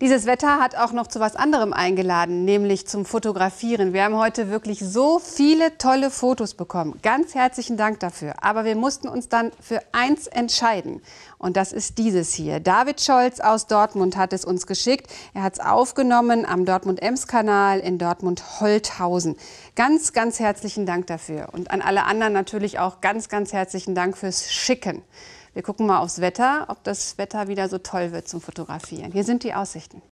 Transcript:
Dieses Wetter hat auch noch zu was anderem eingeladen, nämlich zum Fotografieren. Wir haben heute wirklich so viele tolle Fotos bekommen. Ganz herzlichen Dank dafür. Aber wir mussten uns dann für eins entscheiden. Und das ist dieses hier. David Scholz aus Dortmund hat es uns geschickt. Er hat es aufgenommen am Dortmund-Ems-Kanal in Dortmund-Holthausen. Ganz, ganz herzlichen Dank dafür. Und an alle anderen natürlich auch ganz, ganz herzlichen Dank fürs Schicken. Wir gucken mal aufs Wetter, ob das Wetter wieder so toll wird zum Fotografieren. Hier sind die Aussichten.